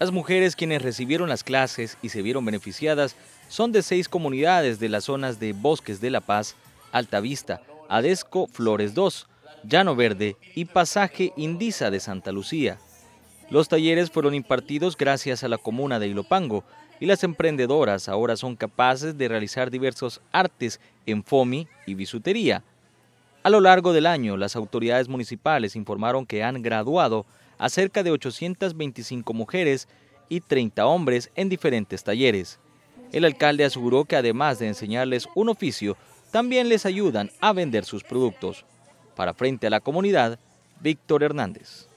Las mujeres quienes recibieron las clases y se vieron beneficiadas son de seis comunidades de las zonas de Bosques de la Paz, Altavista, Adesco, Flores 2, Llano Verde y Pasaje Indiza de Santa Lucía. Los talleres fueron impartidos gracias a la comuna de Ilopango y las emprendedoras ahora son capaces de realizar diversos artes en FOMI y bisutería. A lo largo del año, las autoridades municipales informaron que han graduado a cerca de 825 mujeres y 30 hombres en diferentes talleres. El alcalde aseguró que además de enseñarles un oficio, también les ayudan a vender sus productos. Para frente a la comunidad, Víctor Hernández.